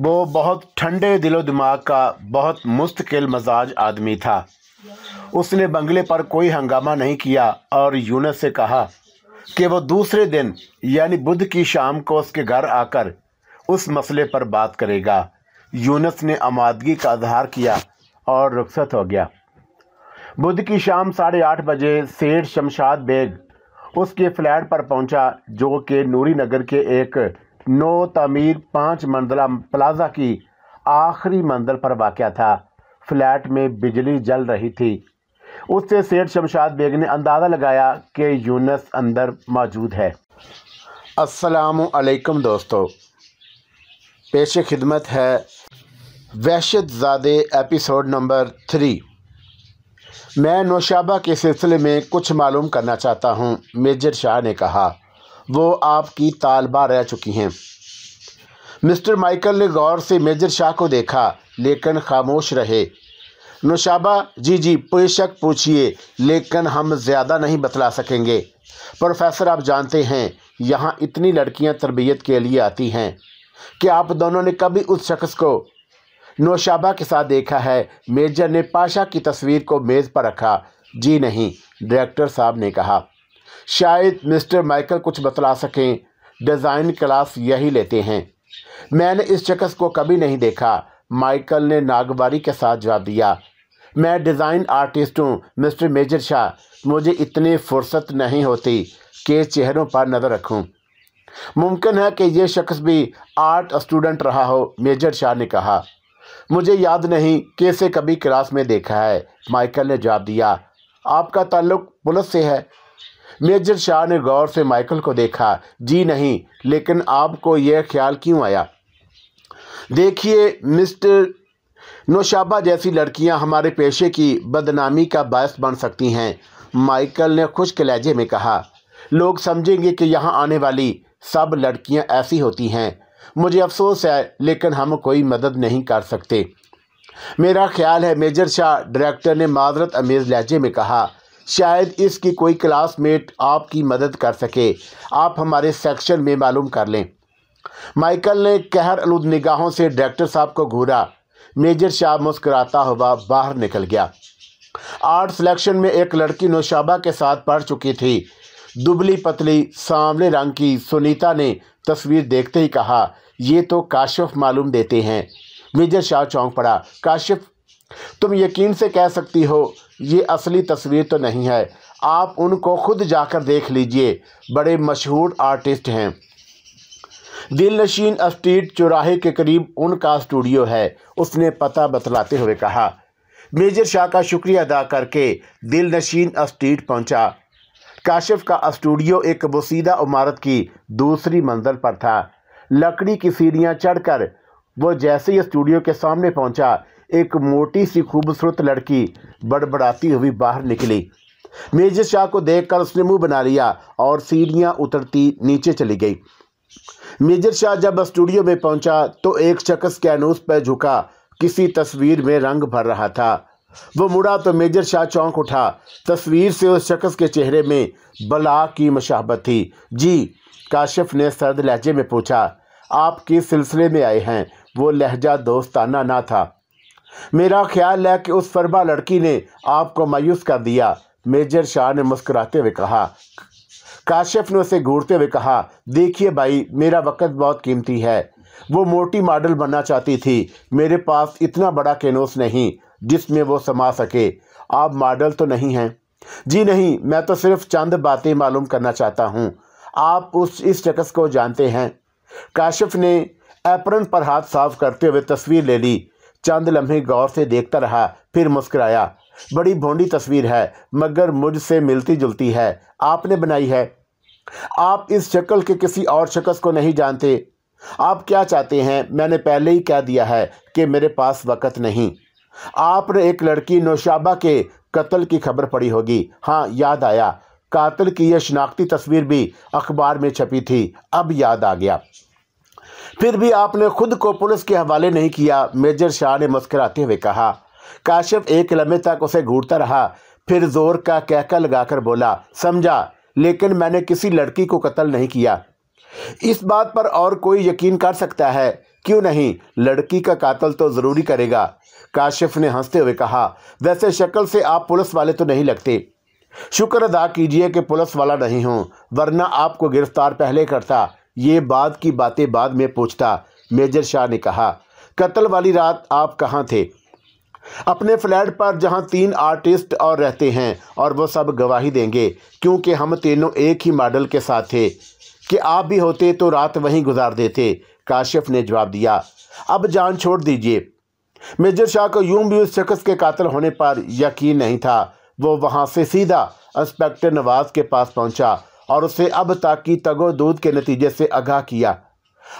वो बहुत ठंडे दिलो दिमाग का बहुत मुस्तकिल मजाज आदमी था उसने बंगले पर कोई हंगामा नहीं किया और यूनस से कहा कि वो दूसरे दिन यानी बुध की शाम को उसके घर आकर उस मसले पर बात करेगा यूनस ने आमादगी का इजहार किया और रुखसत हो गया बुध की शाम साढ़े आठ बजे सेठ शमशाद बेग उसके फ्लैट पर पहुंचा जो कि नूरी नगर के एक नो तमीर पाँच मंजिला प्लाजा की आखिरी मंजिल पर वाक़ था फ्लैट में बिजली जल रही थी उससे सेठ शमशाद बेग ने अंदाज़ा लगाया कि यूनस अंदर मौजूद है असलकम दोस्तों पेश खिदमत है वहशत ज़ादे एपिसोड नंबर थ्री मैं नौशाबा के सिलसिले में कुछ मालूम करना चाहता हूँ मेजर शाह ने कहा वो आपकी तालबा रह चुकी हैं मिस्टर माइकल ने गौर से मेजर शाह को देखा लेकिन खामोश रहे नौशाबा जी जी बेशक पूछिए लेकिन हम ज़्यादा नहीं बतला सकेंगे प्रोफेसर आप जानते हैं यहाँ इतनी लड़कियाँ तरबियत के लिए आती हैं कि आप दोनों ने कभी उस शख्स को नौशाबा के साथ देखा है मेजर ने पाशा की तस्वीर को मेज़ पर रखा जी नहीं डायरेक्टर साहब ने कहा शायद मिस्टर माइकल कुछ बतला सकें डिज़ाइन क्लास यही लेते हैं मैंने इस शख्स को कभी नहीं देखा माइकल ने नागवारी के साथ जवाब दिया मैं डिज़ाइन आर्टिस्ट हूँ मिस्टर मेजर शाह मुझे इतनी फुर्सत नहीं होती कि चेहरों पर नज़र रखूँ मुमकिन है कि यह शख्स भी आर्ट स्टूडेंट रहा हो मेजर शाह ने कहा मुझे याद नहीं कैसे कभी क्लास में देखा है माइकल ने जवाब दिया आपका ताल्लुक पुलिस से है मेजर शाह ने गौर से माइकल को देखा जी नहीं लेकिन आपको यह ख्याल क्यों आया देखिए मिस्टर नौशाबा जैसी लड़कियां हमारे पेशे की बदनामी का बायस बन सकती हैं माइकल ने खुश लहजे में कहा लोग समझेंगे कि यहाँ आने वाली सब लड़कियां ऐसी होती हैं मुझे अफसोस है लेकिन हम कोई मदद नहीं कर सकते मेरा ख्याल है मेजर शाह डायरेक्टर ने माजरत अमेज लहजे में कहा शायद इसकी कोई क्लासमेट आपकी मदद कर सके आप हमारे सेक्शन में मालूम कर लें माइकल ने कहर आलूद निगाहों से डायरेक्टर साहब को घूरा मेजर शाह मुस्कुराता हुआ बाहर निकल गया आर्ट सिलेक्शन में एक लड़की नौशाबा के साथ पढ़ चुकी थी दुबली पतली सांवले रंग की सुनीता ने तस्वीर देखते ही कहा ये तो काशिफ मालूम देते हैं मेजर शाह चौंक पड़ा काशिफ तुम यकीन से कह सकती हो ये असली तस्वीर तो नहीं है आप उनको खुद जाकर देख लीजिए बड़े मशहूर आर्टिस्ट हैं दिल नशीन स्ट्रीट चौराहे के करीब उनका स्टूडियो है उसने पता बतलाते हुए कहा मेजर शाह का शुक्रिया अदा करके दिल नशीन स्ट्रीट पहुंचा काशिफ का स्टूडियो एक बसीदा इमारत की दूसरी मंजिल पर था लकड़ी की सीढ़ियां चढ़कर वो जैसे ही स्टूडियो के सामने पहुंचा एक मोटी सी खूबसूरत लड़की बड़बड़ाती हुई बाहर निकली मेजर शाह को देखकर उसने मुंह बना लिया और सीढ़ियां उतरती नीचे चली गई मेजर शाह जब स्टूडियो में पहुंचा तो एक शख्स कैनूस पर झुका किसी तस्वीर में रंग भर रहा था वो मुड़ा तो मेजर शाह चौंक उठा तस्वीर से उस शख्स के चेहरे में बला की मशाबत थी जी काशिफ ने सर्द लहजे में पूछा आप किस सिलसिले में आए हैं वो लहजा दोस्ताना ना था मेरा ख्याल है कि उस फरमा लड़की ने आपको मायूस कर दिया मेजर शाह ने मुस्कुराते हुए कहा काशिफ ने उसे घूरते हुए कहा देखिए भाई मेरा वक़्त बहुत कीमती है वो मोटी मॉडल बनना चाहती थी मेरे पास इतना बड़ा कैनोस नहीं जिसमें वो समा सके आप मॉडल तो नहीं हैं जी नहीं मैं तो सिर्फ चंद बातें मालूम करना चाहता हूँ आप उस इस शख्स को जानते हैं काशिफ ने एप्रन पर हाथ साफ करते हुए तस्वीर ले ली चंद लम्हे गौर से देखता रहा फिर मुस्कराया बड़ी भोंडी तस्वीर है मगर मुझसे मिलती जुलती है आपने बनाई है आप इस शक्ल के किसी और शख्स को नहीं जानते आप क्या चाहते हैं मैंने पहले ही कह दिया है कि मेरे पास वक़्त नहीं आपने एक लड़की नौशाबा के कत्ल की खबर पड़ी होगी हाँ याद आया कातल की यह शनाख्ती तस्वीर भी अखबार में छपी थी अब याद आ गया फिर भी आपने खुद को पुलिस के हवाले नहीं किया मेजर शाह ने मुस्कराते हुए कहा काशिफ एक लम्बे तक उसे घूरता रहा फिर जोर का कहका लगाकर बोला समझा लेकिन मैंने किसी लड़की को कत्ल नहीं किया इस बात पर और कोई यकीन कर सकता है क्यों नहीं लड़की का कातल तो ज़रूरी करेगा काशिफ ने हंसते हुए कहा वैसे शक्ल से आप पुलिस वाले तो नहीं लगते शुक्र अदा कीजिए कि पुलिस वाला नहीं हूं वरना आपको गिरफ्तार पहले करता ये बाद की बातें बाद में पूछता मेजर शाह ने कहा कत्ल वाली रात आप कहाँ थे अपने फ्लैट पर जहां तीन आर्टिस्ट और रहते हैं और वो सब गवाही देंगे क्योंकि हम तीनों एक ही मॉडल के साथ थे कि आप भी होते तो रात वहीं गुजार देते काशिफ ने जवाब दिया अब जान छोड़ दीजिए मेजर शाह को यूं भी उस शख्स के कातल होने पर यकीन नहीं था वो वहां से सीधा इंस्पेक्टर नवाज के पास पहुंचा और उसे अब तक की तगो दूध के नतीजे से आगाह किया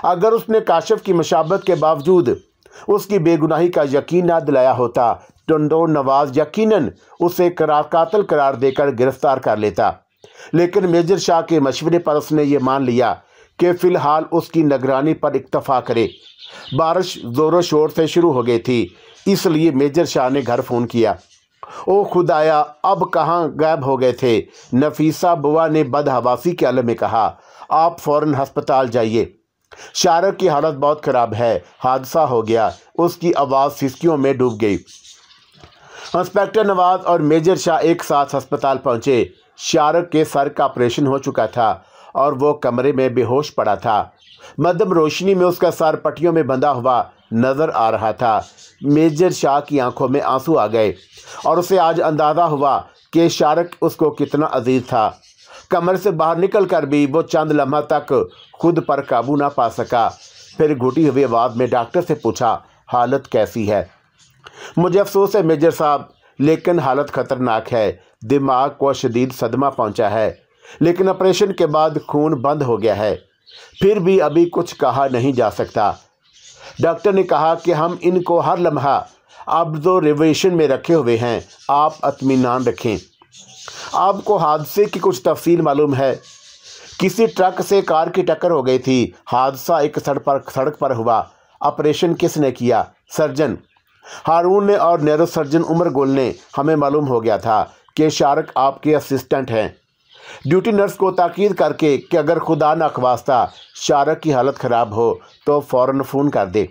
अगर उसने काशिफ की मशाबत के बावजूद उसकी बेगुनाही का यकीन ना दिलाया होता तो नवाज यकीनन उसे करार कातल करार देकर गिरफ्तार कर लेता लेकिन मेजर शाह के मशवरे पर उसने ये मान लिया कि फ़िलहाल उसकी निगरानी पर इक्तफा करे बारिश ज़ोरों शोर से शुरू हो गई थी इसलिए मेजर शाह ने घर फ़ोन किया ओ खुदाया अब कहाँ गायब हो गए थे नफीसा बुआ ने बदहवासी के आलम में कहा आप फौरन हस्पताल जाइए शारक की हालत बहुत ख़राब है हादसा हो गया उसकी आवाज़ सिस्कियों में डूब गई इंस्पेक्टर नवाज और मेजर शाह एक साथ अस्पताल पहुंचे शारक के सर का ऑपरेशन हो चुका था और वो कमरे में बेहोश पड़ा था मध्यम रोशनी में उसका सर पट्टियों में बंधा हुआ नज़र आ रहा था मेजर शाह की आंखों में आंसू आ गए और उसे आज अंदाज़ा हुआ कि शारक उसको कितना अजीज था कमर से बाहर निकल कर भी वो चंद लम्हा तक खुद पर काबू ना पा सका फिर घुटी हुई आवाज़ में डॉक्टर से पूछा हालत कैसी है मुझे अफसोस है मेजर साहब लेकिन हालत ख़तरनाक है दिमाग को शदीद सदमा पहुंचा है लेकिन ऑपरेशन के बाद खून बंद हो गया है फिर भी अभी कुछ कहा नहीं जा सकता डॉक्टर ने कहा कि हम इनको हर लम्हा रिवेशन में रखे हुए हैं आप अतमीनान रखें आपको हादसे की कुछ तफसील मालूम है किसी ट्रक से कार की टक्कर हो गई थी हादसा एक सड़क पर सड़क पर हुआ ऑपरेशन किसने किया सर्जन हारून ने और नैरो सर्जन उमर गुल ने हमें मालूम हो गया था कि शारक आपके असिस्टेंट हैं ड्यूटी नर्स को ताकीद करके कि अगर खुदा न शारक की हालत ख़राब हो तो फौरन फ़ोन कर दे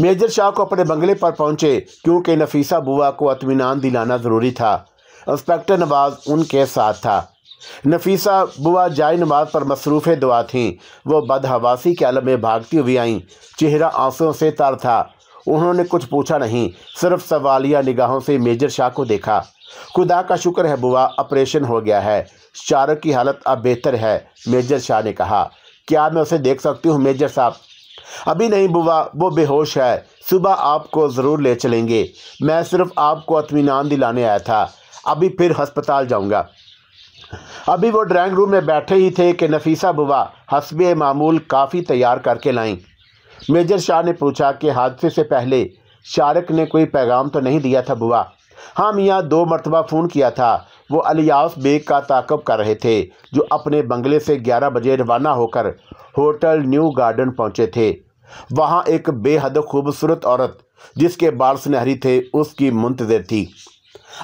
मेजर शाह को अपने बंगले पर पहुंचे क्योंकि नफीसा बुआ को अतमीनान दिलाना ज़रूरी था इंस्पेक्टर नवाज उनके साथ था नफीसा बुआ जाय नमाज पर मसरूफ़ दुआ थीं वो बदहवासी के आलम में भागती हुई आईं चेहरा आंसुओं से तर था उन्होंने कुछ पूछा नहीं सिर्फ सवालिया निगाहों से मेजर शाह को देखा खुदा का शुक्र है बुआ ऑपरेशन हो गया है शाहरुख की हालत अब बेहतर है मेजर शाह ने कहा क्या मैं उसे देख सकती हूँ मेजर साहब अभी नहीं बुआ वो बेहोश है सुबह आपको ज़रूर ले चलेंगे मैं सिर्फ आपको अतमीनान दिलाने आया था अभी फिर हस्पताल जाऊँगा अभी वो ड्राइंग रूम में बैठे ही थे कि नफीसा बुआ हसब मामूल काफ़ी तैयार करके लाएं मेजर शाह ने पूछा कि हादसे से पहले शारक ने कोई पैगाम तो नहीं दिया था बुआ हाँ मियाँ दो मरतबा फ़ोन किया था वो अलियाफ बेग का ताकब कर रहे थे जो अपने बंगले से ग्यारह बजे रवाना होकर होटल न्यू गार्डन पहुँचे थे वहाँ एक बेहद खूबसूरत औरत जिसके बाल सुनहरी थे उसकी मुंतजर थी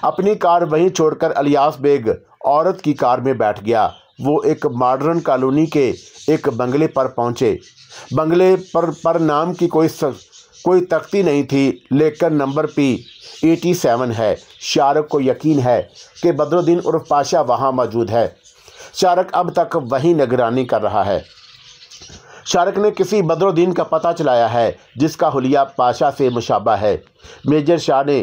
अपनी कार वहीं छोड़कर अलियास बेग औरत की कार में बैठ गया वो एक मॉडर्न कॉलोनी के एक बंगले पर पहुंचे बंगले पर पर नाम की कोई कोई तख्ती नहीं थी लेकर नंबर पी एटी सेवन है शारक को यकीन है कि बदरुद्दीन उर्फ पाशा वहाँ मौजूद है शारक अब तक वहीं निगरानी कर रहा है शारक ने किसी बदरुद्दीन का पता चलाया है जिसका हुलिया पाशा से मुशाबा है मेजर शाह ने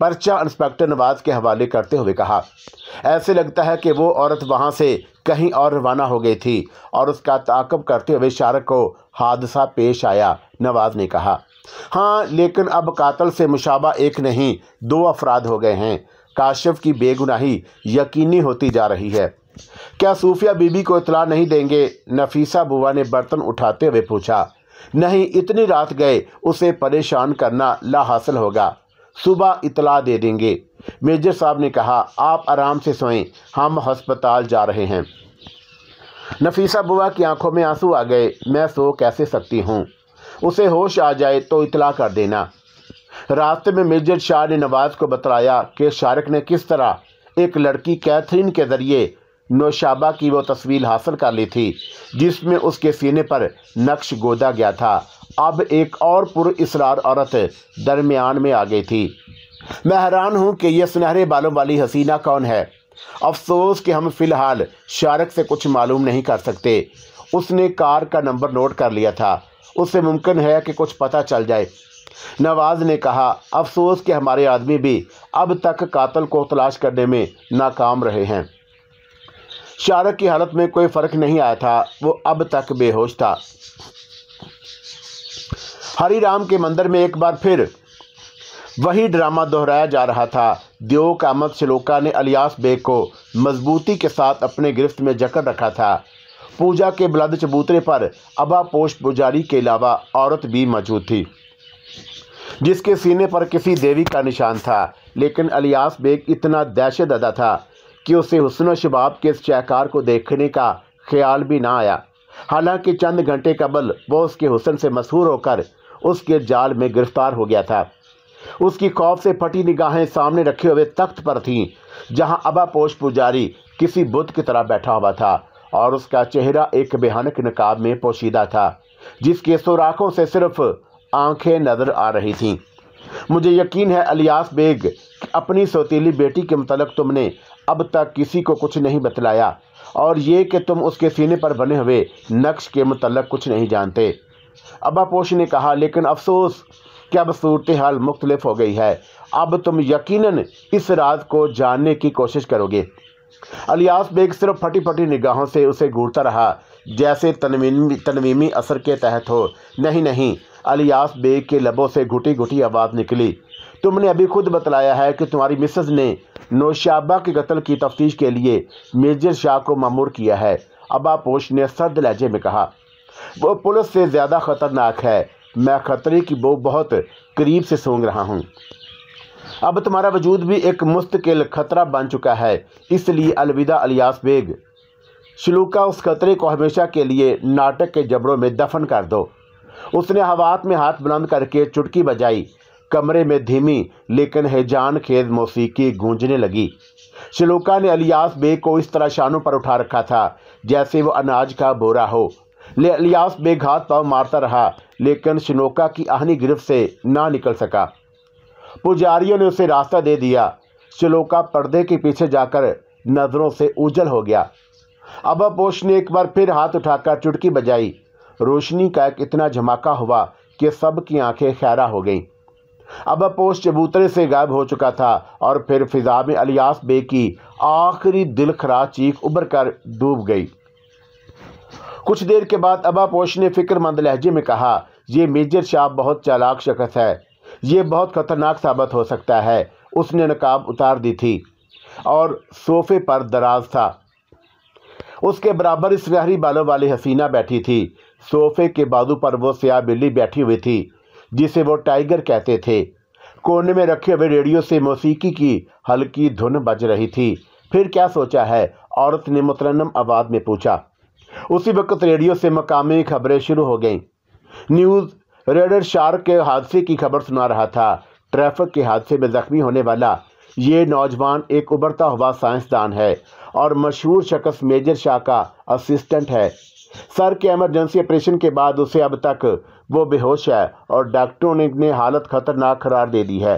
पर्चा इंस्पेक्टर नवाज के हवाले करते हुए कहा ऐसे लगता है कि वो औरत वहाँ से कहीं और रवाना हो गई थी और उसका ताकब करते हुए शारक को हादसा पेश आया नवाज ने कहा हाँ लेकिन अब कातल से मुशाबा एक नहीं दो अफराद हो गए हैं काशिफ की बेगुनाही यकीनी होती जा रही है क्या सूफिया बीबी को इतला नहीं देंगे नफीसा बुआ ने बर्तन उठाते हुए पूछा नहीं इतनी रात गए उसे परेशान करना ला हासिल होगा सुबह इतला दे देंगे मेजर साहब ने कहा आप आराम से सोएं हम हस्पताल जा रहे हैं नफीसा बुआ की आंखों में आंसू आ गए मैं सो कैसे सकती हूँ उसे होश आ जाए तो इतला कर देना रास्ते में मेजर शाह ने नवाज को बतलाया कि शारक ने किस तरह एक लड़की कैथरीन के ज़रिए नौशाबा की वो तस्वीर हासिल कर ली थी जिसमें उसके सीने पर नक्श गोदा गया था अब एक और पुर इसरार औरत दरमियान में आ गई थी मैं हैरान हूँ कि यह सुनहरे बालों वाली हसीना कौन है अफसोस कि हम फिलहाल शारक से कुछ मालूम नहीं कर सकते उसने कार का नंबर नोट कर लिया था उससे मुमकिन है कि कुछ पता चल जाए नवाज ने कहा अफसोस कि हमारे आदमी भी अब तक कातल को तलाश करने में नाकाम रहे हैं शारक की हालत में कोई फ़र्क नहीं आया था वो अब तक बेहोश था हरी राम के मंदिर में एक बार फिर वही ड्रामा दोहराया जा रहा था दियो कामत श्लोका ने अलियास बेग को मजबूती के साथ अपने गिरफ्त में जकड़ रखा था पूजा के ब्लद चबूतरे पर अबापोष पुजारी के अलावा औरत भी मौजूद थी जिसके सीने पर किसी देवी का निशान था लेकिन अलियास बेग इतना दहशत अदा था कि उसे हुसन शबाब के इस चहकार को देखने का ख्याल भी ना आया हालांकि चंद घंटे कबल वह उसके हुसन से मशहूर होकर उसके जाल में गिरफ्तार हो गया था उसकी खौफ से फटी निगाहें सामने रखे हुए तख्त पर थीं जहां अबापोश पुजारी किसी बुद्ध की तरह बैठा हुआ था और उसका चेहरा एक बेहानक नकाब में पोशीदा था जिसके सुराखों से सिर्फ आंखें नजर आ रही थीं मुझे यकीन है अलियास बेग अपनी सौतीली बेटी के मतलब तुमने अब तक किसी को कुछ नहीं बतलाया और ये कि तुम उसके सीने पर बने हुए नक्श के मतलब कुछ नहीं जानते अबापोश ने कहा लेकिन अफसोस कि अब सूरत हाल मुख्तलिफ हो गई है अब तुम यकीनन इस राज को जानने की कोशिश करोगे अलियास बेग सिर्फ फटी फटी निगाहों से उसे घूरता रहा जैसे तनवीमी तनवीमी असर के तहत हो नहीं नहीं अलियास बेग के लबों से घुटी घुटी आवाज़ निकली तुमने अभी खुद बतलाया है कि तुम्हारी मिसज ने नौशाबा के कत्ल की तफ्तीश के लिए मेजर शाह को मामूर किया है अबापोश ने सर्द लहजे में कहा वो पुलिस से ज़्यादा ख़तरनाक है मैं खतरे की वो बहुत करीब से सूंघ रहा हूँ अब तुम्हारा वजूद भी एक मुस्तकिल खतरा बन चुका है इसलिए अलविदा अलियास बेग शलूका उस खतरे को हमेशा के लिए नाटक के जबड़ों में दफन कर दो उसने हवात में हाथ बुलंद करके चुटकी बजाई कमरे में धीमी लेकिन हैजान खेज मौसीकी गूंजने लगी शलूका ने अलियास बेग को इस तरह शानों पर उठा रखा था जैसे वो अनाज का बोरा हो लियास बेघात पाव मारता रहा लेकिन शिनोका की आहनी गिरफ्त से ना निकल सका पुजारियों ने उसे रास्ता दे दिया शिलोका पर्दे के पीछे जाकर नजरों से उजल हो गया अबापोश ने एक बार फिर हाथ उठाकर चुटकी बजाई रोशनी का एक इतना झमाका हुआ कि सब की आंखें खैरा हो गईं पोष चबूतरे से गायब हो चुका था और फिर फिजा में अलियास बे की आखिरी दिल खरा चीख उभर कर डूब गई कुछ देर के बाद अबा पोश ने फिक्रमंद लहजे में कहा यह मेजर शाह बहुत चालाक शख्स है ये बहुत खतरनाक साबित हो सकता है उसने नकाब उतार दी थी और सोफे पर दराज था उसके बराबर इस गहरी बालों वाली हसीना बैठी थी सोफे के बाजू पर वो सयाह बिल्ली बैठी हुई थी जिसे वो टाइगर कहते थे कोने में रखे हुए रेडियो से मौसीकी की हल्की धुन बज रही थी फिर क्या सोचा है औरत ने मुतरनम आवाज़ में पूछा उसी वक्त रेडियो से मकामी खबरें शुरू हो गईं न्यूज़ रेडर शार्क के हादसे की खबर सुना रहा था ट्रैफिक के हादसे में जख्मी होने वाला ये नौजवान एक उभरता हुआ साइंसदान है और मशहूर शख्स मेजर शाह का असिस्टेंट है सर के एमरजेंसी ऑपरेशन के बाद उसे अब तक वो बेहोश है और डॉक्टरों ने, ने हालत खतरनाक करार दे दी है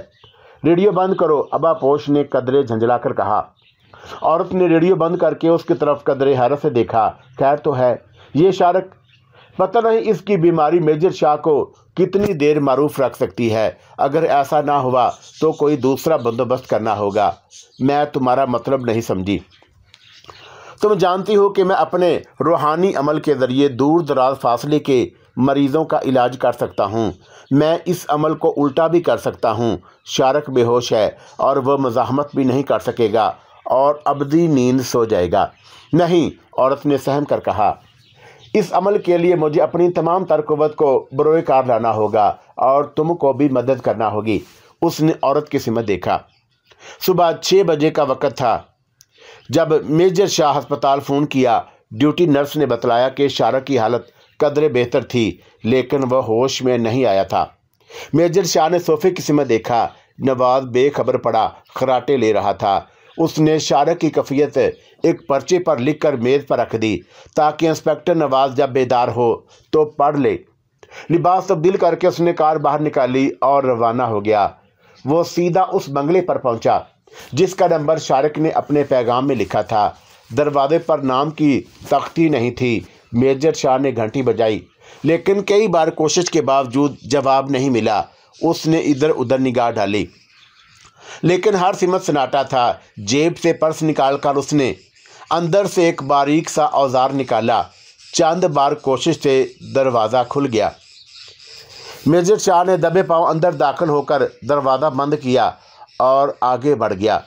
रेडियो बंद करो अबा पोश ने कदरे झंझला कर कहा औरत ने रेडियो बंद करके उसकी तरफ कदरे हैरत से देखा खैर तो है ये शारक पता नहीं इसकी बीमारी मेजर शाह को कितनी देर मरूफ रख सकती है अगर ऐसा ना हुआ तो कोई दूसरा बंदोबस्त करना होगा मैं तुम्हारा मतलब नहीं समझी तुम जानती हो कि मैं अपने रूहानी अमल के ज़रिए दूर दराज फासले के मरीज़ों का इलाज कर सकता हूँ मैं इस अमल को उल्टा भी कर सकता हूँ शारक बेहोश है और वह मज़ाहमत भी नहीं कर सकेगा और अबदी नींद सो जाएगा नहीं औरत ने सहम कर कहा इस अमल के लिए मुझे अपनी तमाम तरकबत को बरोकार लाना होगा और तुमको भी मदद करना होगी उसने औरत की सिमत देखा सुबह छः बजे का वक़्त था जब मेजर शाह अस्पताल फ़ोन किया ड्यूटी नर्स ने बतलाया कि शारक की हालत कदरे बेहतर थी लेकिन वह होश में नहीं आया था मेजर शाह ने सोफे की सिमत देखा नवाज बेखबर पड़ा खराटे ले रहा था उसने शारक की कफ़ियत एक पर्चे पर लिखकर मेज़ पर रख दी ताकि इंस्पेक्टर नवाज जब बेदार हो तो पढ़ ले लिबास तब्दील करके उसने कार बाहर निकाली और रवाना हो गया वो सीधा उस बंगले पर पहुंचा जिसका नंबर शारक ने अपने पैगाम में लिखा था दरवाजे पर नाम की तख्ती नहीं थी मेजर शाह ने घंटी बजाई लेकिन कई बार कोशिश के बावजूद जवाब नहीं मिला उसने इधर उधर निगाह डाली लेकिन हर सिमत सन्नाटा था जेब से पर्स निकालकर उसने अंदर से एक बारीक सा औजार निकाला चंद बार कोशिश से दरवाज़ा खुल गया मेजर शाह ने दबे पांव अंदर दाखिल होकर दरवाज़ा बंद किया और आगे बढ़ गया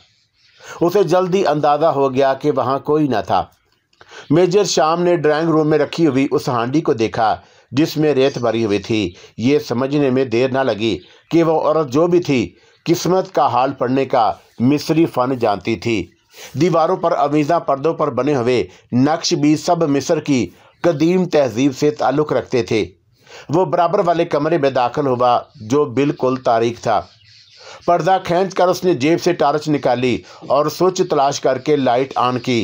उसे जल्दी अंदाज़ा हो गया कि वहाँ कोई ना था मेजर शाम ने ड्राइंग रूम में रखी हुई उस हांडी को देखा जिसमें रेत भरी हुई थी ये समझने में देर ना लगी कि वह औरत जो भी थी किस्मत का हाल पढ़ने का मिस्री फन जानती थी दीवारों पर अमीजा पर्दों पर बने हुए नक्श भी सब मिस्र की कदीम तहजीब से ताल्लुक़ रखते थे वो बराबर वाले कमरे में दाखिल हुआ जो बिल्कुल तारीख था पर्दा खींच कर उसने जेब से टार्च निकाली और स्वच तलाश करके लाइट ऑन की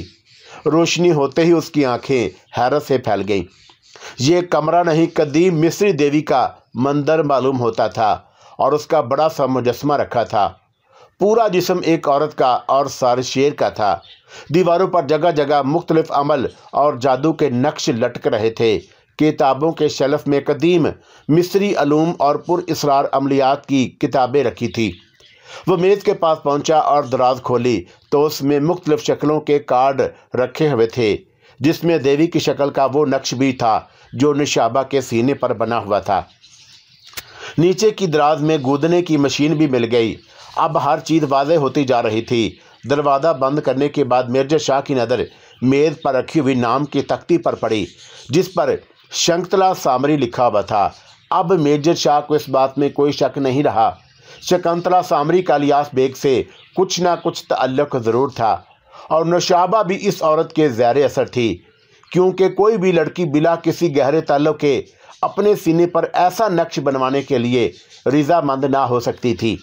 रोशनी होते ही उसकी आंखें हैरत से फैल गईं ये कमरा नहीं कदीम मिस्री देवी का मंदिर मालूम होता था और उसका बड़ा सा मुजस्मा रखा था पूरा जिसम एक औरत का और सार शेर का था दीवारों पर जगह जगह मुख्तलिफ अमल और जादू के नक्श लटक रहे थे किताबों के शलफ में कदीम मिस्री अलूम और इसरार अमलियात की किताबें रखी थी वह मेज़ के पास पहुंचा और दराज खोली तो उसमें मुख्तलिफ शक्लों के कार्ड रखे हुए थे जिसमें देवी की शक्ल का वो नक्श भी था जो निशाबा के सीने पर बना हुआ था नीचे की दराज में गूदने की मशीन भी मिल गई अब हर चीज़ वाजे होती जा रही थी दरवाज़ा बंद करने के बाद मिर्जा शाह की नज़र मेज़ पर रखी हुई नाम की तख्ती पर पड़ी जिस पर शंकतला सामरी लिखा हुआ था अब मेजर शाह को इस बात में कोई शक नहीं रहा शकंतला सामरी का लियास बेग से कुछ ना कुछ तल्लक ज़रूर था और नशाबा भी इस औरत के जैर असर थी क्योंकि कोई भी लड़की बिला किसी गहरे तल्लु के अपने सीने पर ऐसा नक्श बनवाने के लिए रजामंद ना हो सकती थी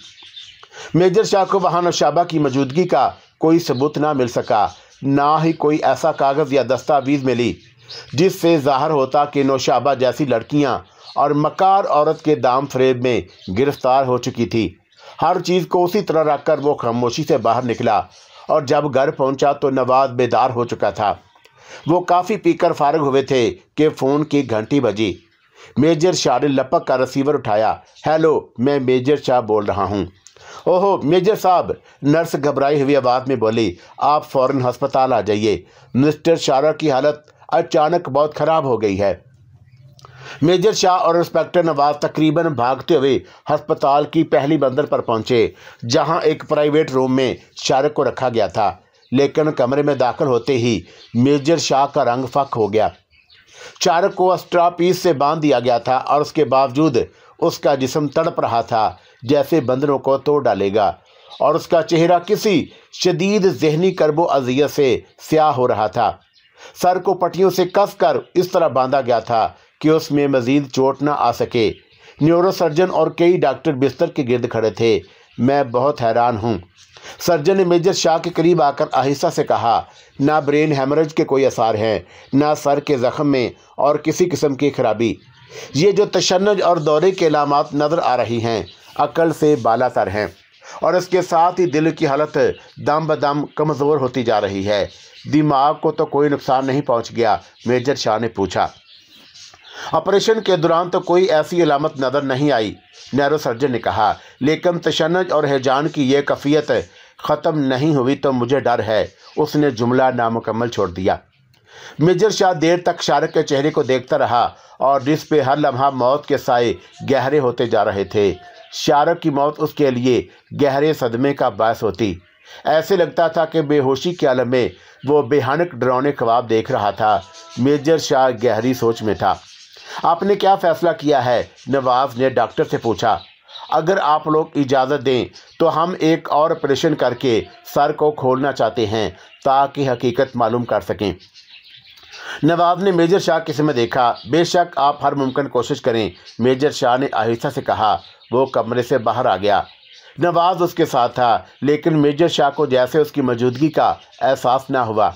मेजर शाह को और नौशाबा की मौजूदगी का कोई सबूत ना मिल सका ना ही कोई ऐसा कागज़ या दस्तावेज़ मिली जिससे जाहिर होता कि नौशाबा जैसी लड़कियाँ और मकार औरत के दाम फरेब में गिरफ्तार हो चुकी थी हर चीज़ को उसी तरह रखकर वो खामोशी से बाहर निकला और जब घर पहुंचा तो नवाज बेदार हो चुका था वो काफ़ी पीकर फारग हुए थे कि फ़ोन की घंटी बजी मेजर शाह ने लपक का रिसीवर उठाया हेलो मैं मेजर शाह बोल रहा हूँ ओहो मेजर साहब नर्स घबराई हुई आवाज़ में बोली आप फौरन अस्पताल आ जाइए मिस्टर शारा की हालत अचानक बहुत ख़राब हो गई है मेजर शाह और इंस्पेक्टर नवाज तकरीबन भागते हुए अस्पताल की पहली बंदर पर पहुंचे जहां एक प्राइवेट रूम में शारक को रखा गया था लेकिन कमरे में दाखिल होते ही मेजर शाह का रंग फक हो गया चारक को अस्ट्रापीस से बांध दिया गया था और उसके बावजूद उसका जिसम तड़प रहा था जैसे बंदरों को तोड़ डालेगा और उसका चेहरा किसी शदीद जहनी करबो अजियत से स्याह हो रहा था सर को पटियों से कस कर इस तरह बांधा गया था कि उसमें मजीद चोट ना आ सके न्यूरोसर्जन और कई डॉक्टर बिस्तर के गिर्द खड़े थे मैं बहुत हैरान हूँ सर्जन ने मेजर शाह के करीब आकर आहिस्ता से कहा ना ब्रेन हेमरेज के कोई आसार हैं ना सर के ज़ख्म में और किसी किस्म की खराबी ये जो तशनज और दौरे के अलामत नज़र आ रही हैं अकल से बाला तर हैं और इसके साथ ही दिल की हालत दम बदम कमज़ोर होती जा रही है दिमाग को तो कोई नुकसान नहीं पहुंच गया मेजर शाह ने पूछा ऑपरेशन के दौरान तो कोई ऐसी अलामत नज़र नहीं आई सर्जन ने कहा लेकिन तशनज और हैजान की यह कफियत ख़त्म नहीं हुई तो मुझे डर है उसने जुमला नामुकम्मल छोड़ दिया मेजर शाह देर तक शारक के चेहरे को देखता रहा और जिस पे हर लम्हा मौत के साए गहरे होते जा रहे थे शारक की मौत उसके लिए गहरे सदमे का बायस होती ऐसे लगता था कि बेहोशी के आलम में वो बेहानक डरावने ख्वाब देख रहा था मेजर शाह गहरी सोच में था आपने क्या फैसला किया है नवाज ने डॉक्टर से पूछा अगर आप लोग इजाज़त दें तो हम एक और ऑपरेशन करके सर को खोलना चाहते हैं ताकि हकीकत मालूम कर सकें नवाब ने मेजर शाह के समय देखा बेशक आप हर मुमकिन कोशिश करें मेजर शाह ने आहिस्ता से कहा वो कमरे से बाहर आ गया नवाज उसके साथ था लेकिन मेजर शाह को जैसे उसकी मौजूदगी का एहसास ना हुआ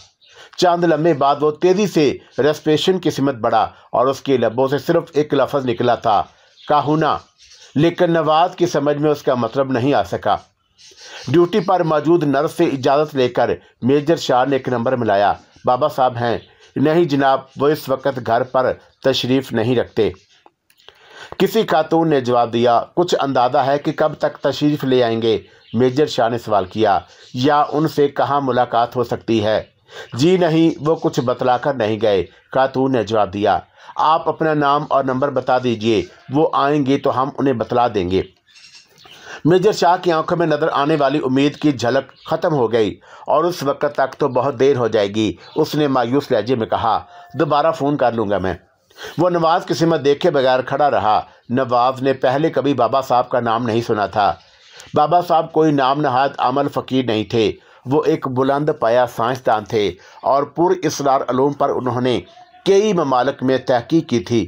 चांद लम्बे बाद वो तेज़ी से रेस्पेशन की सिमत बढ़ा और उसके लबों से सिर्फ एक लफज निकला था काहुना लेकिन नवाज की समझ में उसका मतलब नहीं आ सका ड्यूटी पर मौजूद नर्स से इजाज़त लेकर मेजर शाह ने एक नंबर मिलाया बाबा साहब हैं नहीं जनाब वो इस वक्त घर पर तशरीफ़ नहीं रखते किसी खातून ने जवाब दिया कुछ अंदाज़ा है कि कब तक तशरीफ़ ले आएंगे मेजर शाह ने सवाल किया या उनसे कहाँ मुलाकात हो सकती है जी नहीं वो कुछ बतलाकर नहीं गए खातून ने जवाब दिया आप अपना नाम और नंबर बता दीजिए वो आएंगे तो हम उन्हें बतला देंगे मेजर शाह की आंखों में नज़र आने वाली उम्मीद की झलक ख़त्म हो गई और उस वक्त तक तो बहुत देर हो जाएगी उसने मायूस लहजे में कहा दोबारा फ़ोन कर लूँगा मैं वो नवाज की सिमत देखे बगैर खड़ा रहा नवाज ने पहले कभी बाबा साहब का नाम नहीं सुना था बाबा साहब कोई नाम नहाद अमल फ़कीर नहीं थे वो एक बुलंद पाया साइंसदान थे और पुरार इसलार अलूम पर उन्होंने कई ममालक में तहकी की थी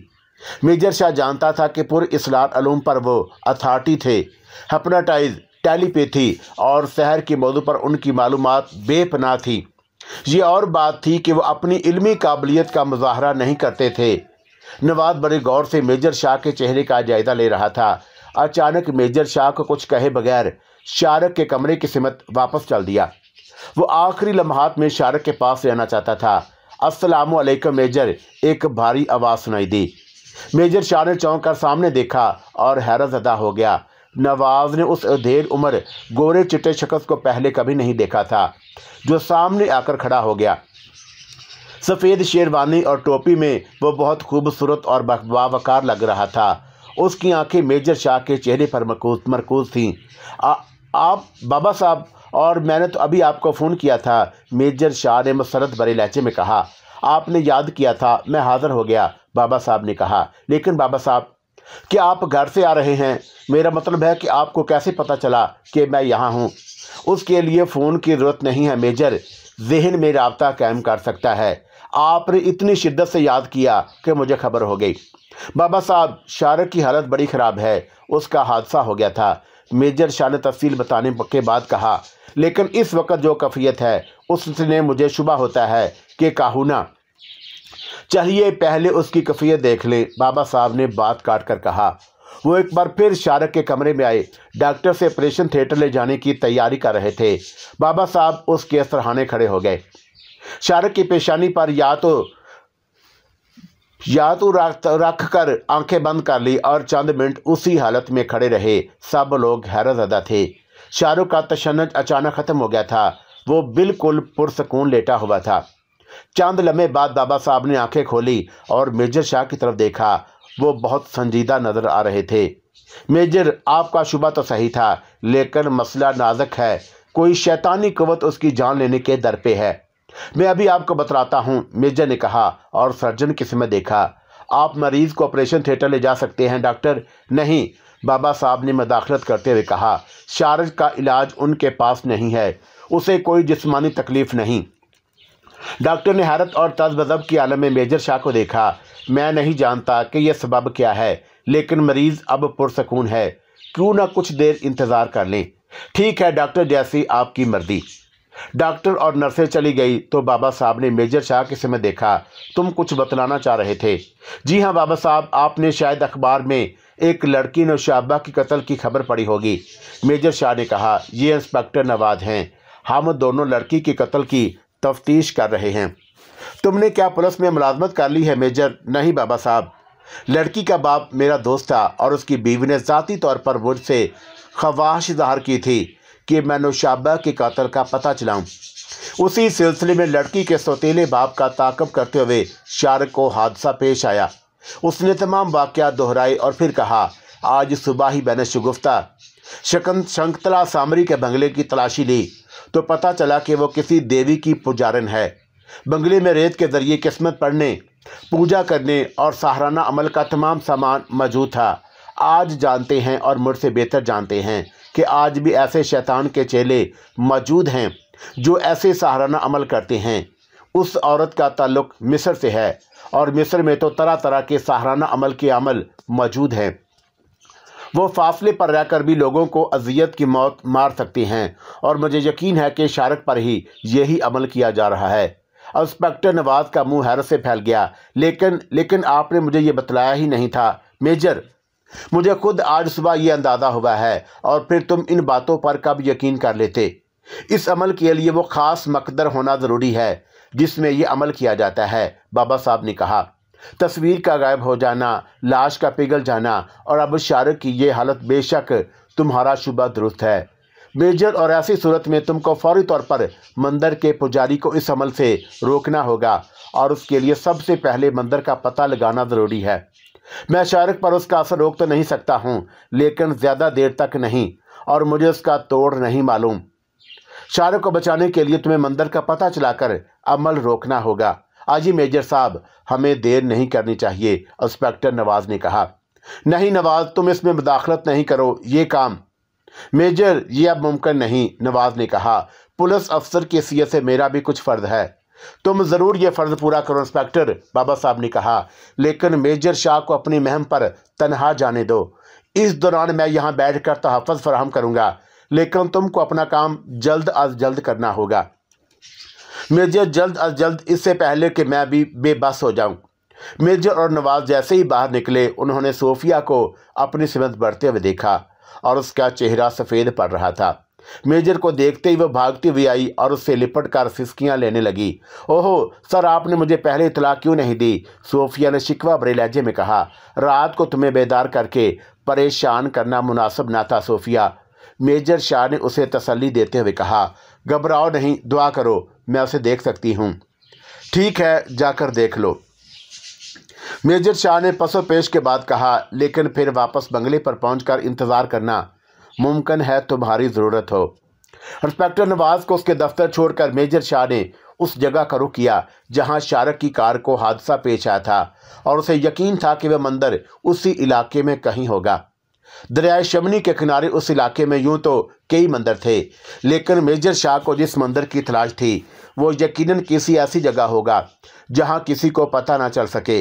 मेजर शाह जानता था कि पुर इसलार अलूम पर वो अथार्टी थे हपनाटाइज टेलीपैथी और शहर के मौजू पर उनकी मालूम बेपना थी ये और बात थी कि वह अपनी इलमी काबिलियत का मुजाहरा नहीं करते थे नवाज बड़े गौर से मेजर शाह के चेहरे का जायजा ले रहा था अचानक मेजर शाह को कुछ कहे बगैर शारक के कमरे की सिमत वापस चल दिया वो आखिरी लम्हात में शारक के पास रहना चाहता था असलम मेजर एक भारी आवाज़ सुनाई दी मेजर शाह ने चौंक कर सामने देखा और हैरत अदा हो गया नवाज ने उस ढेर उम्र गोरे चिट्टे शख्स को पहले कभी नहीं देखा था जो सामने आकर खड़ा हो गया सफ़ेद शेरवानी और टोपी में वो बहुत खूबसूरत और बावकार लग रहा था उसकी आंखें मेजर शाह के चेहरे पर मरकूज थीं आप बाबा साहब और मैंने तो अभी आपको फ़ोन किया था मेजर शाह ने मसरत भरे लहचे में कहा आपने याद किया था मैं हाज़िर हो गया बाबा साहब ने कहा लेकिन बाबा साहब क्या आप घर से आ रहे हैं मेरा मतलब है कि आपको कैसे पता चला कि मैं यहाँ हूँ उसके लिए फ़ोन की ज़रूरत नहीं है मेजर जहन में रबता कायम कर सकता है आपने इतनी शिद्दत से याद किया कि मुझे खबर हो गई बाबा साहब शारक की हालत बड़ी ख़राब है उसका हादसा हो गया था मेजर शाह ने तफसील बताने के बाद कहा लेकिन इस वक्त जो कफियत है उसने मुझे शुबा होता है कि काहुना चलिए पहले उसकी कफियत देख लें बाबा साहब ने बात काट कर कहा वो एक बार फिर शारक के कमरे में आए डॉक्टर से ऑपरेशन थिएटर ले जाने की तैयारी कर रहे थे बाबा साहब उसके सरहाने खड़े हो गए शारक की पेशानी पर या तो या तो रख कर आंखें बंद कर ली और चंद मिनट उसी हालत में खड़े रहे सब लोग हैरत ज़दा थे शाहरुख का तशनज अचानक ख़त्म हो गया था वो बिल्कुल पुरसकून लेटा हुआ था चंद लम्हे बाद बाबा साहब ने आंखें खोली और मेजर शाह की तरफ देखा वो बहुत संजीदा नज़र आ रहे थे मेजर आपका शुबा तो सही था लेकिन मसला नाजक है कोई शैतानी कुवत उसकी जान लेने के दर पे है मैं अभी आपको बतलाता हूँ मेजर ने कहा और सर्जन किसी में देखा आप मरीज को ऑपरेशन थिएटर ले जा सकते हैं डॉक्टर नहीं बाबा साहब ने मदाखलत करते हुए कहा शारज का इलाज उनके पास नहीं है उसे कोई जिस्मानी तकलीफ़ नहीं डॉक्टर ने हैरत और तजबजब की आलम में मेजर शाह को देखा मैं नहीं जानता कि यह सबब क्या है लेकिन मरीज़ अब पुरसकून है क्यों ना कुछ देर इंतज़ार कर लें ठीक है डॉक्टर जैसी आपकी मर्जी डॉक्टर और नर्सें चली गई तो बाबा साहब ने मेजर शाह के समय देखा तुम कुछ बतलाना चाह रहे थे जी हाँ बाबा साहब आपने शायद अखबार में एक लड़की शाबा की कत्ल की खबर पड़ी होगी मेजर शाह ने कहा ये इंस्पेक्टर नवाज हैं हम दोनों लड़की के कत्ल की तफ्तीश कर रहे हैं तुमने क्या पुलिस में मुलाजमत कर ली है मेजर नहीं बाबा साहब लड़की का बाप मेरा दोस्त था और उसकी बीवी ने ज़ाती तौर पर मुझसे खवाश इजहार की थी कि मैं नौशाबा के कातल का पता चलाऊं। उसी सिलसिले में लड़की के सौतीले बाप का ताकब करते हुए शारक को हादसा पेश आया उसने तमाम वाक़ दोहराए और फिर कहा आज सुबह ही मैंने शुगुफ्ता शकंत शंकतला सामरी के बंगले की तलाशी ली तो पता चला कि वो किसी देवी की पुजारन है बंगले में रेत के ज़रिए किस्मत पढ़ने पूजा करने और सहाराना अमल का तमाम सामान मौजूद था आज जानते हैं और मुझसे बेहतर जानते हैं कि आज भी ऐसे शैतान के चेले मौजूद हैं जो ऐसे सहाराना अमल करते हैं उस औरत का ताल्लुक मिस्र से है और मिस्र में तो तरह तरह के सहाराना अमल के अमल मौजूद हैं वो फासले पर रहकर भी लोगों को अजियत की मौत मार सकती हैं और मुझे यकीन है कि शारक पर ही यही अमल किया जा रहा है इंस्पेक्टर नवाज का मुंह हैरत से फैल गया लेकिन लेकिन आपने मुझे ये बतलाया ही नहीं था मेजर मुझे खुद आज सुबह ये अंदाज़ा हुआ है और फिर तुम इन बातों पर कब यकीन कर लेते इस अमल के लिए वो ख़ास मकदर होना ज़रूरी है जिसमें यह अमल किया जाता है बाबा साहब ने कहा तस्वीर का गायब हो जाना लाश का पिघल जाना और अब शारक की यह हालत बेशक तुम्हारा शुबा दुरुस्त है मेजर और ऐसी सूरत में तुमको फौरी तौर पर मंदिर के पुजारी को इस अमल से रोकना होगा और उसके लिए सबसे पहले मंदिर का पता लगाना ज़रूरी है मैं शारक पर उसका असर रोक तो नहीं सकता हूँ लेकिन ज़्यादा देर तक नहीं और मुझे उसका तोड़ नहीं मालूम शाहरुख को बचाने के लिए तुम्हें मंदिर का पता चलाकर अमल रोकना होगा आजी मेजर साहब हमें देर नहीं करनी चाहिए इंस्पेक्टर नवाज ने कहा नहीं नवाज तुम इसमें मुदाखलत नहीं करो ये काम मेजर ये अब मुमकिन नहीं नवाज ने कहा पुलिस अफसर की हैसियत से मेरा भी कुछ फ़र्ज है तुम ज़रूर यह फ़र्ज़ पूरा करो इंस्पेक्टर बाबा साहब ने कहा लेकिन मेजर शाह को अपनी महम पर तनहा जाने दो इस दौरान मैं यहां बैठ कर तहफ़ फराहम करूंगा लेकिन तुमको अपना काम जल्द अज जल्द करना होगा मेजर जल्द अज जल्द इससे पहले कि मैं भी बेबस हो जाऊं मेजर और नवाज जैसे ही बाहर निकले उन्होंने सोफिया को अपनी सिमत बढ़ते हुए देखा और उसका चेहरा सफ़ेद पड़ रहा था मेजर को देखते ही वह भागती हुई आई और उससे लिपट कर सिस्कियाँ लेने लगी ओहो सर आपने मुझे पहले इतला क्यों नहीं दी सोफिया ने शिकवा बड़े लहजे में कहा रात को तुम्हें बेदार करके परेशान करना मुनासिब ना था सोफिया मेजर शाह ने उसे तसल्ली देते हुए कहा घबराओ नहीं दुआ करो मैं उसे देख सकती हूँ ठीक है जाकर देख लो मेजर शाह ने पसो पेश के बाद कहा लेकिन फिर वापस बंगले पर पहुंचकर इंतज़ार करना मुमकिन है तुम्हारी ज़रूरत हो इंस्पेक्टर नवाज को उसके दफ्तर छोड़कर मेजर शाह ने उस जगह का रुख किया जहां शारक की कार को हादसा पेश आया था और उसे यकीन था कि वह मंदिर उसी इलाके में कहीं होगा दरियाए शमनी के किनारे उस इलाके में यूं तो कई मंदिर थे लेकिन मेजर शाह को जिस मंदिर की तलाश थी वो यकीनन किसी ऐसी जगह होगा जहां किसी को पता ना चल सके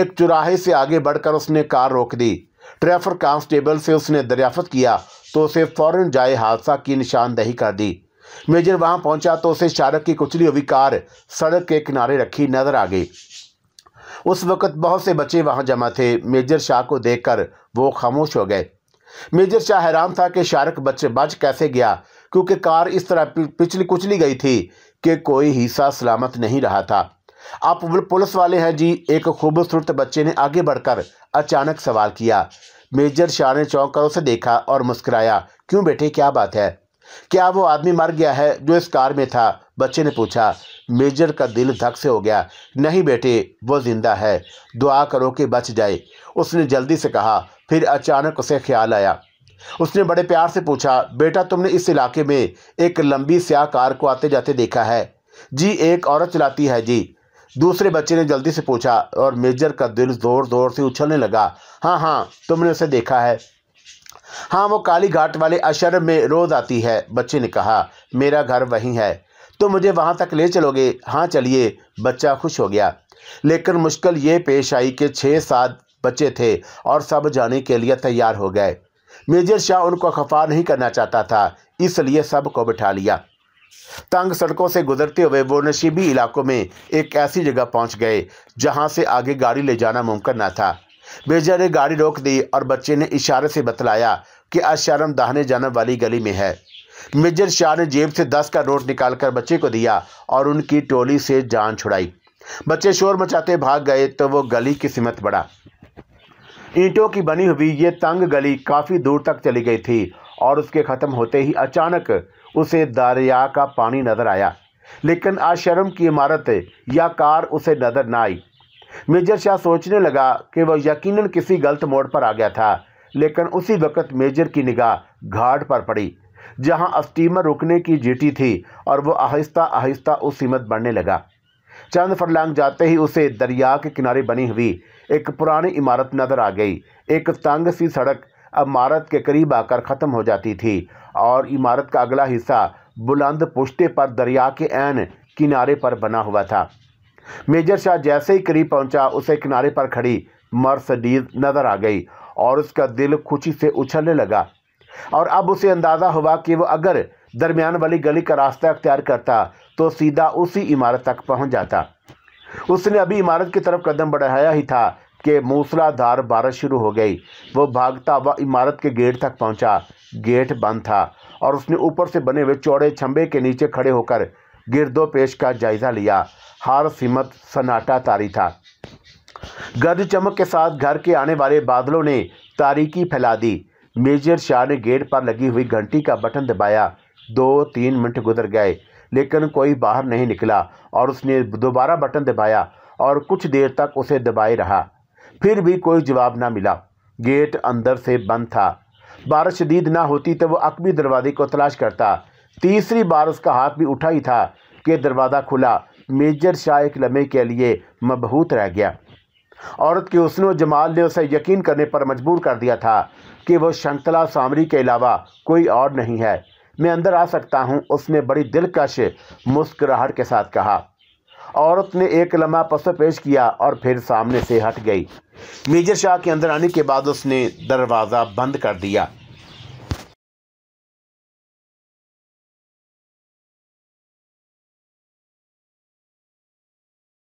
एक चुराहे से आगे बढ़कर उसने कार रोक दी ट्रैफर कांस्टेबल से उसने दरियाफत किया तो उसे फौरन जाए हादसा की निशानदही कर दी मेजर वहां पहुंचा तो उसे शारक की कुचली हुई कार सड़क के किनारे रखी नजर आ गई उस वक़्त बहुत से बच्चे वहाँ जमा थे मेजर शाह को देखकर वो खामोश हो गए मेजर शाह हैरान था कि शारक बच्चे बच कैसे गया क्योंकि कार इस तरह पिछली कुचली गई थी कि कोई हिस्सा सलामत नहीं रहा था आप पुलिस वाले हैं जी एक खूबसूरत बच्चे ने आगे बढ़कर अचानक सवाल किया मेजर शाह ने चौंक कर उसे देखा और मुस्कुराया क्यों बेटे क्या बात है क्या वो आदमी मर गया है जो इस कार में था बच्चे ने पूछा मेजर का दिल धक से हो गया नहीं बेटे वो जिंदा है दुआ करो कि बच जाए उसने जल्दी से कहा फिर अचानक उसे ख्याल आया उसने बड़े प्यार से पूछा बेटा तुमने इस इलाके में एक लंबी स्याह कार को आते जाते देखा है जी एक औरत चलाती है जी दूसरे बच्चे ने जल्दी से पूछा और मेजर का दिल ज़ोर ज़ोर से उछलने लगा हाँ हाँ तुमने उसे देखा है हाँ वो काली घाट वाले अशर में रोज आती है बच्चे ने कहा मेरा घर वहीं है तो मुझे वहाँ तक ले चलोगे हाँ चलिए बच्चा खुश हो गया लेकिन मुश्किल ये पेश आई कि छः सात बच्चे थे और सब जाने के लिए तैयार हो गए मेजर शाह उनको खफा नहीं करना चाहता था इसलिए सबको बिठा लिया तंग सड़कों से गुजरते हुए वो नशीबी इलाकों में एक ऐसी जगह पहुंच गए जहां से आगे गाड़ी ले जाना मुमकिन न था बेजा ने गाड़ी रोक दी और बच्चे ने इशारे से बतलाया कि आश्रम दाहने जाने वाली गली में है मेजर शाह ने जेब से दस का नोट निकालकर बच्चे को दिया और उनकी टोली से जान छुड़ाई बच्चे शोर मचाते भाग गए तो वो गली की सिमत बढ़ा ईंटों की बनी हुई ये तंग गली काफ़ी दूर तक चली गई थी और उसके ख़त्म होते ही अचानक उसे दरिया का पानी नज़र आया लेकिन आश्रम की इमारत या कार उसे नज़र ना आई मेजर शाह सोचने लगा कि वह यकीनन किसी गलत मोड़ पर आ गया था लेकिन उसी वक्त मेजर की निगाह घाट पर पड़ी जहां स्टीमर रुकने की जीटी थी और वह आहिस्ता आहिस्ता उस सीमत बढ़ने लगा चंद फरलांग जाते ही उसे दरिया के किनारे बनी हुई एक पुरानी इमारत नजर आ गई एक तंग सी सड़क इमारत के करीब आकर ख़त्म हो जाती थी और इमारत का अगला हिस्सा बुलंद पुश्ते पर दरिया के एन किनारे पर बना हुआ था मेजर शाह जैसे ही करीब पहुंचा उसे किनारे पर खड़ी मर्सडीज नजर आ गई और उसका दिल खुशी से उछलने लगा और अब उसे अंदाज़ा हुआ कि वो अगर दरमियान वाली गली का रास्ता अख्तियार करता तो सीधा उसी इमारत तक पहुंच जाता उसने अभी इमारत की तरफ कदम बढ़ाया ही था कि मूसलाधार बारिश शुरू हो गई वो भागता हुआ इमारत के गेट तक पहुंचा गेट बंद था और उसने ऊपर से बने हुए चौड़े छंबे के नीचे खड़े होकर गिरदो पेश का जायज़ा लिया हार सिमत सन्नाटा तारी था गर्द चमक के साथ घर के आने वाले बादलों ने तारीकी फैला दी मेजर शाह ने गेट पर लगी हुई घंटी का बटन दबाया दो तीन मिनट गुजर गए लेकिन कोई बाहर नहीं निकला और उसने दोबारा बटन दबाया और कुछ देर तक उसे दबाए रहा फिर भी कोई जवाब ना मिला गेट अंदर से बंद था बारिश शदीद ना होती तो वह अकबी दरवाजे को तलाश करता तीसरी बार उसका हाथ भी उठा ही था कि दरवाज़ा खुला मेजर शाह एक लम्हे के लिए मबहूत रह गया औरत के उसने जमाल ने उसे यकीन करने पर मजबूर कर दिया था कि वह शंकला सामरी के अलावा कोई और नहीं है मैं अंदर आ सकता हूँ उसने बड़ी दिलकश मुस्कुराहट के साथ कहा औरत ने एक लम्हा पसो पेश किया और फिर सामने से हट गई मेजर शाह के अंदर आने के बाद उसने दरवाज़ा बंद कर दिया